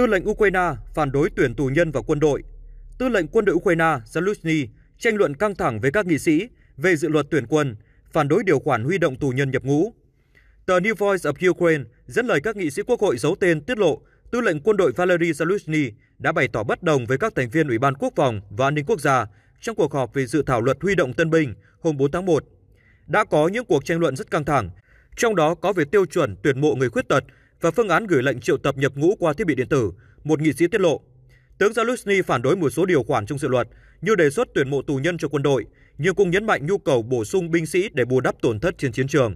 Tư lệnh Ukraine phản đối tuyển tù nhân vào quân đội. Tư lệnh quân đội Ukraine Zaluzny tranh luận căng thẳng với các nghị sĩ về dự luật tuyển quân, phản đối điều khoản huy động tù nhân nhập ngũ. Tờ New Voice of Ukraine dẫn lời các nghị sĩ quốc hội giấu tên tiết lộ Tư lệnh quân đội Valery Zaluzny đã bày tỏ bất đồng với các thành viên Ủy ban Quốc phòng và An ninh Quốc gia trong cuộc họp về dự thảo luật huy động tân binh hôm 4 tháng 1. Đã có những cuộc tranh luận rất căng thẳng, trong đó có về tiêu chuẩn tuyển mộ người khuyết tật và phương án gửi lệnh triệu tập nhập ngũ qua thiết bị điện tử, một nghị sĩ tiết lộ. Tướng Zelensky phản đối một số điều khoản trong dự luật như đề xuất tuyển mộ tù nhân cho quân đội, nhưng cũng nhấn mạnh nhu cầu bổ sung binh sĩ để bù đắp tổn thất trên chiến trường.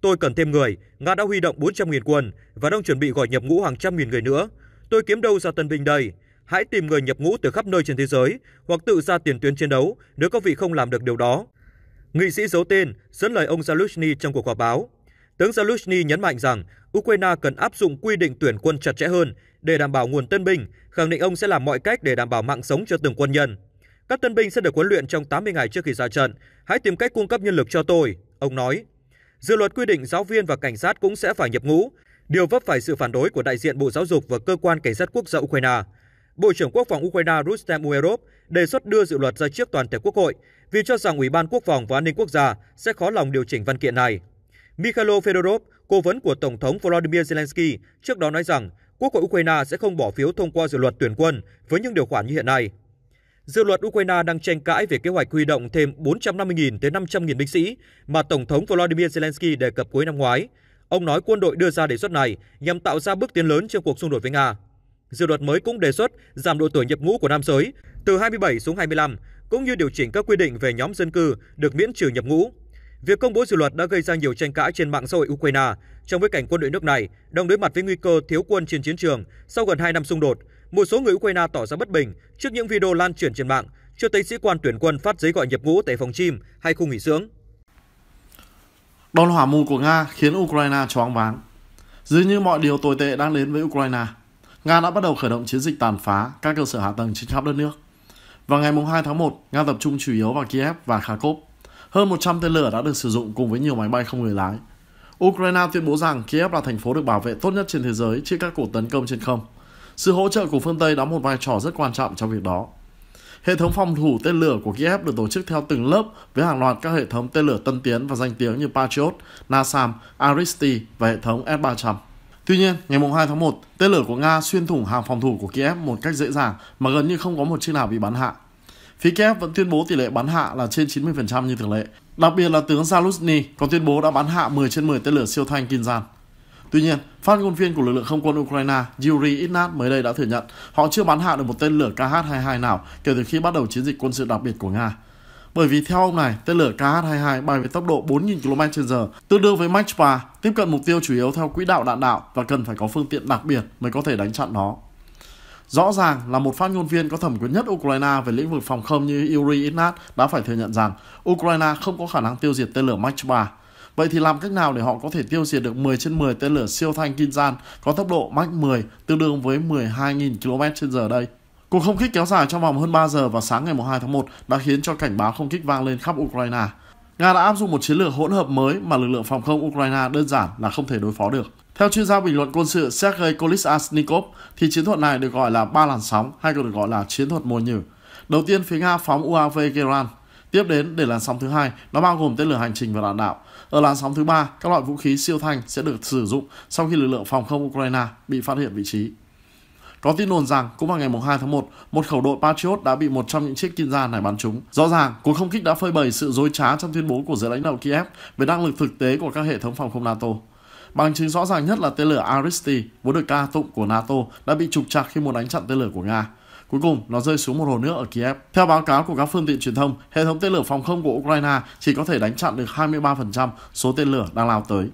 Tôi cần thêm người, Nga đã huy động 400.000 quân và đang chuẩn bị gọi nhập ngũ hàng trăm nghìn người nữa. Tôi kiếm đâu ra tân binh đây? Hãy tìm người nhập ngũ từ khắp nơi trên thế giới hoặc tự ra tiền tuyến chiến đấu nếu các vị không làm được điều đó. Nghị sĩ giấu tên dẫn lời ông Zelensky trong cuộc họp báo. Tướng Zelensky nhấn mạnh rằng Ukraine cần áp dụng quy định tuyển quân chặt chẽ hơn để đảm bảo nguồn tân binh, khẳng định ông sẽ làm mọi cách để đảm bảo mạng sống cho từng quân nhân. Các tân binh sẽ được huấn luyện trong 80 ngày trước khi ra trận. Hãy tìm cách cung cấp nhân lực cho tôi, ông nói. Dự luật quy định giáo viên và cảnh sát cũng sẽ phải nhập ngũ, điều vấp phải sự phản đối của đại diện Bộ Giáo dục và Cơ quan Cảnh sát Quốc gia Ukraine. Bộ trưởng Quốc phòng Ukraine Rustem Uerov đề xuất đưa dự luật ra trước toàn thể Quốc hội vì cho rằng Ủy ban Quốc phòng và An ninh Quốc gia sẽ khó lòng điều chỉnh văn kiện này. Mikhailo Fedorov, cố vấn của Tổng thống Volodymyr Zelensky trước đó nói rằng Quốc hội Ukraine sẽ không bỏ phiếu thông qua dự luật tuyển quân với những điều khoản như hiện nay. Dự luật Ukraine đang tranh cãi về kế hoạch huy động thêm 450.000 tới 500.000 binh sĩ mà Tổng thống Volodymyr Zelensky đề cập cuối năm ngoái. Ông nói quân đội đưa ra đề xuất này nhằm tạo ra bước tiến lớn trong cuộc xung đột với Nga. Dự luật mới cũng đề xuất giảm độ tuổi nhập ngũ của nam giới từ 27 xuống 25, cũng như điều chỉnh các quy định về nhóm dân cư được miễn trừ nhập ngũ. Việc công bố dự luật đã gây ra nhiều tranh cãi trên mạng xã hội Ukraine trong bối cảnh quân đội nước này đang đối mặt với nguy cơ thiếu quân trên chiến trường sau gần 2 năm xung đột. Một số người Ukraine tỏ ra bất bình trước những video lan truyền trên mạng chưa thấy sĩ quan tuyển quân phát giấy gọi nhập ngũ tại phòng chim hay khu nghỉ dưỡng. Đòn hỏa mù của Nga khiến Ukraine choáng váng. Dưới như mọi điều tồi tệ đang đến với Ukraine. Nga đã bắt đầu khởi động chiến dịch tàn phá các cơ sở hạ tầng trên khắp đất nước. Vào ngày 2 tháng 1, Nga tập trung chủ yếu vào Kiev và Kharkov hơn 100 tên lửa đã được sử dụng cùng với nhiều máy bay không người lái. Ukraine tuyên bố rằng Kiev là thành phố được bảo vệ tốt nhất trên thế giới trước các cuộc tấn công trên không. Sự hỗ trợ của phương Tây đóng một vai trò rất quan trọng trong việc đó. Hệ thống phòng thủ tên lửa của Kiev được tổ chức theo từng lớp với hàng loạt các hệ thống tên lửa tân tiến và danh tiếng như Patriot, NASAM, Aristi và hệ thống S-300. Tuy nhiên, ngày 2 tháng 1, tên lửa của Nga xuyên thủng hàng phòng thủ của Kiev một cách dễ dàng mà gần như không có một chiếc nào bị bắn hạ. Phía Kiev vẫn tuyên bố tỷ lệ bắn hạ là trên 90% như thường lệ. Đặc biệt là tướng Zaluzny có tuyên bố đã bắn hạ 10 trên 10 tên lửa siêu thanh Kinzhan. Tuy nhiên, phát ngôn viên của lực lượng không quân Ukraine Yuri Ignat mới đây đã thừa nhận họ chưa bắn hạ được một tên lửa KH-22 nào kể từ khi bắt đầu chiến dịch quân sự đặc biệt của Nga. Bởi vì theo ông này, tên lửa KH-22 bay với tốc độ 4.000 km/h, tương đương với Mach 3, tiếp cận mục tiêu chủ yếu theo quỹ đạo đạn đạo và cần phải có phương tiện đặc biệt mới có thể đánh chặn nó. Rõ ràng là một phát ngôn viên có thẩm quyền nhất Ukraine về lĩnh vực phòng không như Yuri Ignat đã phải thừa nhận rằng Ukraine không có khả năng tiêu diệt tên lửa Mach 3. Vậy thì làm cách nào để họ có thể tiêu diệt được 10 trên 10 tên lửa siêu thanh Kinzhan có tốc độ Mach 10 tương đương với 12.000 km h đây? Cuộc không kích kéo dài trong vòng hơn 3 giờ vào sáng ngày 2 tháng 1 đã khiến cho cảnh báo không kích vang lên khắp Ukraine. Nga đã áp dụng một chiến lược hỗn hợp mới mà lực lượng phòng không Ukraine đơn giản là không thể đối phó được. Theo chuyên gia bình luận quân sự Sergei Kolesnikov, thì chiến thuật này được gọi là ba làn sóng hay còn được gọi là chiến thuật mùa nhử. Đầu tiên, phía Nga phóng UAV Iran. Tiếp đến, để làn sóng thứ hai, nó bao gồm tên lửa hành trình và đạn đạo. Ở làn sóng thứ ba, các loại vũ khí siêu thanh sẽ được sử dụng sau khi lực lượng phòng không Ukraine bị phát hiện vị trí. Có tin đồn rằng cũng vào ngày 2 tháng 1, một khẩu đội Patriot đã bị một trong những chiếc Kinza này bắn trúng. Rõ ràng, cuộc không kích đã phơi bày sự dối trá trong tuyên bố của giới lãnh đạo Kiev về năng lực thực tế của các hệ thống phòng không NATO. Bằng chứng rõ ràng nhất là tên lửa Aristi, vốn được ca tụng của NATO, đã bị trục trặc khi muốn đánh chặn tên lửa của Nga. Cuối cùng, nó rơi xuống một hồ nước ở Kiev. Theo báo cáo của các phương tiện truyền thông, hệ thống tên lửa phòng không của Ukraine chỉ có thể đánh chặn được 23% số tên lửa đang lao tới.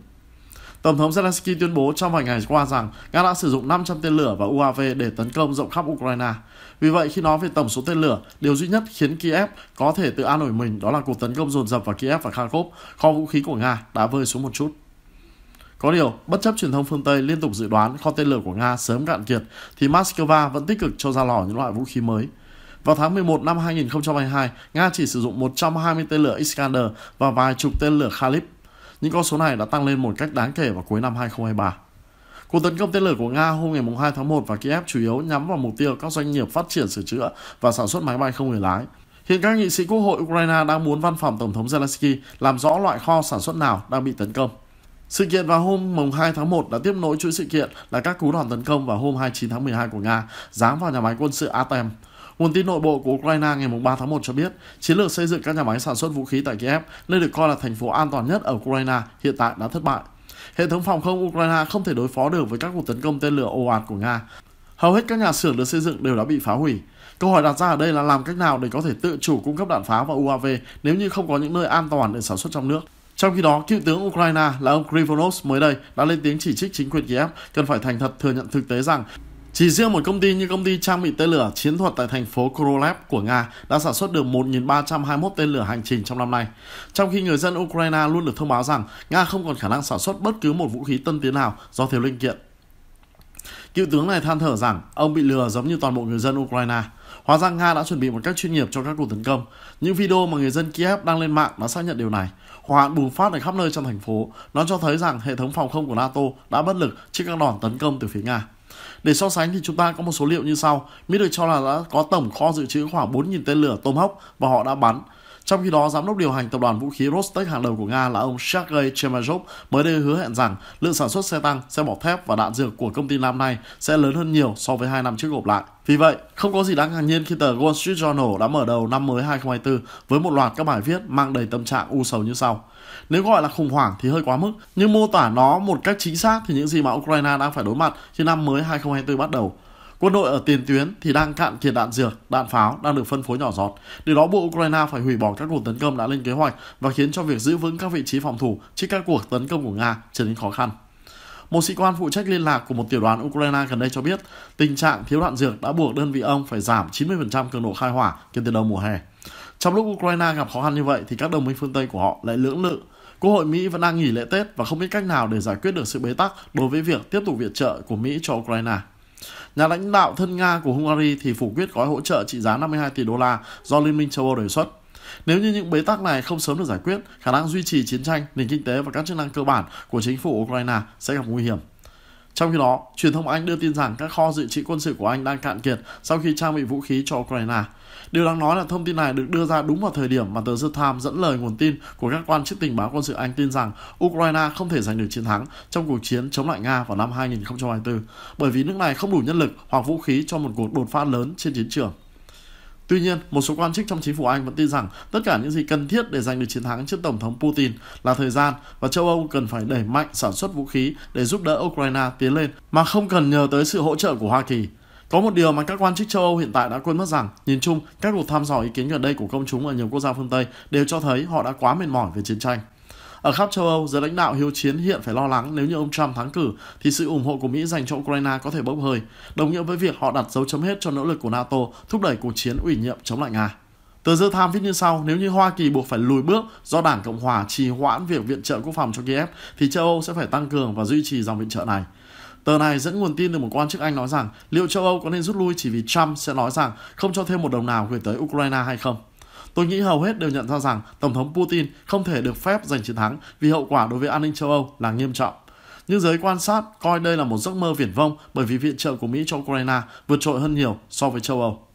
Tổng thống Zelensky tuyên bố trong vài ngày qua rằng Nga đã sử dụng 500 tên lửa và UAV để tấn công rộng khắp Ukraine. Vì vậy, khi nói về tổng số tên lửa, điều duy nhất khiến Kiev có thể tự an ủi mình đó là cuộc tấn công dồn dập vào Kiev và Kharkov, kho vũ khí của Nga đã vơi xuống một chút. Có điều, bất chấp truyền thông phương Tây liên tục dự đoán kho tên lửa của Nga sớm cạn kiệt, thì Moscow vẫn tích cực cho ra lò những loại vũ khí mới. Vào tháng 11 năm 2022, Nga chỉ sử dụng 120 tên lửa Iskander và vài chục tên lửa Khalib. Những con số này đã tăng lên một cách đáng kể vào cuối năm 2023. Cuộc tấn công tên lửa của Nga hôm ngày 2 tháng 1 và Kiev chủ yếu nhắm vào mục tiêu các doanh nghiệp phát triển sửa chữa và sản xuất máy bay không người lái. Hiện các nghị sĩ quốc hội Ukraine đang muốn văn phòng Tổng thống Zelensky làm rõ loại kho sản xuất nào đang bị tấn công. Sự kiện vào hôm mùng 2 tháng 1 đã tiếp nối chuỗi sự kiện là các cú đòn tấn công vào hôm 29 tháng 12 của Nga dám vào nhà máy quân sự Atem. Nguồn tin nội bộ của Ukraine ngày 3 tháng 1 cho biết, chiến lược xây dựng các nhà máy sản xuất vũ khí tại Kiev, nơi được coi là thành phố an toàn nhất ở Ukraine, hiện tại đã thất bại. Hệ thống phòng không Ukraine không thể đối phó được với các cuộc tấn công tên lửa ồ ạt của Nga. Hầu hết các nhà xưởng được xây dựng đều đã bị phá hủy. Câu hỏi đặt ra ở đây là làm cách nào để có thể tự chủ cung cấp đạn pháo và UAV nếu như không có những nơi an toàn để sản xuất trong nước. Trong khi đó, cựu tướng Ukraine là ông Krivonos mới đây đã lên tiếng chỉ trích chính quyền Kiev cần phải thành thật thừa nhận thực tế rằng chỉ riêng một công ty như công ty trang bị tên lửa chiến thuật tại thành phố Korolev của Nga đã sản xuất được 1.321 tên lửa hành trình trong năm nay, trong khi người dân Ukraine luôn được thông báo rằng Nga không còn khả năng sản xuất bất cứ một vũ khí tân tiến nào do thiếu linh kiện. Cựu tướng này than thở rằng ông bị lừa giống như toàn bộ người dân Ukraine. Hóa ra Nga đã chuẩn bị một cách chuyên nghiệp cho các cuộc tấn công. Những video mà người dân Kiev đang lên mạng đã xác nhận điều này. Hỏa hoạn bùng phát ở khắp nơi trong thành phố. Nó cho thấy rằng hệ thống phòng không của NATO đã bất lực trước các đòn tấn công từ phía Nga. Để so sánh thì chúng ta có một số liệu như sau. Mỹ được cho là đã có tổng kho dự trữ khoảng 4.000 tên lửa tôm hốc và họ đã bắn. Trong khi đó, giám đốc điều hành tập đoàn vũ khí Rostec hàng đầu của Nga là ông Sergei Chemazhov mới đây hứa hẹn rằng lượng sản xuất xe tăng, xe bọc thép và đạn dược của công ty năm nay sẽ lớn hơn nhiều so với hai năm trước gộp lại. Vì vậy, không có gì đáng ngạc nhiên khi tờ Wall Street Journal đã mở đầu năm mới 2024 với một loạt các bài viết mang đầy tâm trạng u sầu như sau. Nếu gọi là khủng hoảng thì hơi quá mức, nhưng mô tả nó một cách chính xác thì những gì mà Ukraine đang phải đối mặt khi năm mới 2024 bắt đầu Quân đội ở tiền tuyến thì đang cạn kiệt đạn dược, đạn pháo đang được phân phối nhỏ giọt. Điều đó buộc Ukraine phải hủy bỏ các cuộc tấn công đã lên kế hoạch và khiến cho việc giữ vững các vị trí phòng thủ trước các cuộc tấn công của Nga trở nên khó khăn. Một sĩ quan phụ trách liên lạc của một tiểu đoàn Ukraine gần đây cho biết tình trạng thiếu đạn dược đã buộc đơn vị ông phải giảm 90% cường độ khai hỏa kể từ đầu mùa hè. Trong lúc Ukraine gặp khó khăn như vậy thì các đồng minh phương Tây của họ lại lưỡng lự. Quốc hội Mỹ vẫn đang nghỉ lễ Tết và không biết cách nào để giải quyết được sự bế tắc đối với việc tiếp tục viện trợ của Mỹ cho Ukraine. Nhà lãnh đạo thân Nga của Hungary thì phủ quyết gói hỗ trợ trị giá 52 tỷ đô la do Liên minh châu Âu đề xuất. Nếu như những bế tắc này không sớm được giải quyết, khả năng duy trì chiến tranh, nền kinh tế và các chức năng cơ bản của chính phủ Ukraine sẽ gặp nguy hiểm. Trong khi đó, truyền thông Anh đưa tin rằng các kho dự trữ quân sự của Anh đang cạn kiệt sau khi trang bị vũ khí cho Ukraine. Điều đáng nói là thông tin này được đưa ra đúng vào thời điểm mà tờ The Times dẫn lời nguồn tin của các quan chức tình báo quân sự Anh tin rằng Ukraine không thể giành được chiến thắng trong cuộc chiến chống lại Nga vào năm 2024 bởi vì nước này không đủ nhân lực hoặc vũ khí cho một cuộc đột phá lớn trên chiến trường. Tuy nhiên, một số quan chức trong chính phủ Anh vẫn tin rằng tất cả những gì cần thiết để giành được chiến thắng trước Tổng thống Putin là thời gian và châu Âu cần phải đẩy mạnh sản xuất vũ khí để giúp đỡ Ukraine tiến lên mà không cần nhờ tới sự hỗ trợ của Hoa Kỳ. Có một điều mà các quan chức châu Âu hiện tại đã quên mất rằng, nhìn chung, các cuộc thăm dò ý kiến gần đây của công chúng ở nhiều quốc gia phương Tây đều cho thấy họ đã quá mệt mỏi về chiến tranh. Ở khắp châu Âu, giới lãnh đạo hiếu chiến hiện phải lo lắng nếu như ông Trump thắng cử thì sự ủng hộ của Mỹ dành cho Ukraine có thể bốc hơi, đồng nghĩa với việc họ đặt dấu chấm hết cho nỗ lực của NATO thúc đẩy cuộc chiến ủy nhiệm chống lại Nga. Tờ The Times viết như sau, nếu như Hoa Kỳ buộc phải lùi bước do Đảng Cộng Hòa trì hoãn việc viện trợ quốc phòng cho Kiev, thì châu Âu sẽ phải tăng cường và duy trì dòng viện trợ này. Tờ này dẫn nguồn tin từ một quan chức Anh nói rằng liệu châu Âu có nên rút lui chỉ vì Trump sẽ nói rằng không cho thêm một đồng nào gửi tới Ukraine hay không. Tôi nghĩ hầu hết đều nhận ra rằng Tổng thống Putin không thể được phép giành chiến thắng vì hậu quả đối với an ninh châu Âu là nghiêm trọng. Nhưng giới quan sát coi đây là một giấc mơ viển vông bởi vì viện trợ của Mỹ cho Ukraine vượt trội hơn nhiều so với châu Âu.